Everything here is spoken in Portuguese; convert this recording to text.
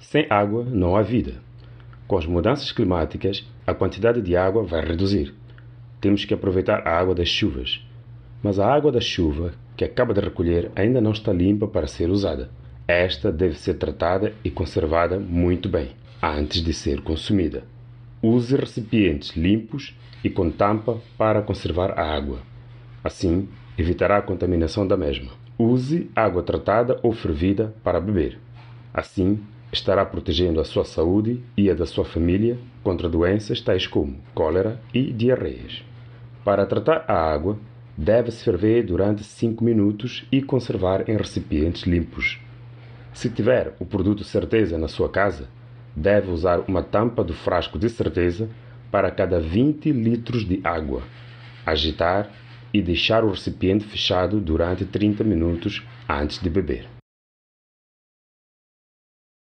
Sem água não há vida. Com as mudanças climáticas, a quantidade de água vai reduzir. Temos que aproveitar a água das chuvas. Mas a água da chuva, que acaba de recolher, ainda não está limpa para ser usada. Esta deve ser tratada e conservada muito bem antes de ser consumida. Use recipientes limpos e com tampa para conservar a água. Assim, evitará a contaminação da mesma. Use água tratada ou fervida para beber. Assim, estará protegendo a sua saúde e a da sua família contra doenças tais como cólera e diarreias. Para tratar a água, deve-se ferver durante 5 minutos e conservar em recipientes limpos. Se tiver o produto certeza na sua casa, deve usar uma tampa do frasco de certeza para cada 20 litros de água, agitar e deixar o recipiente fechado durante 30 minutos antes de beber.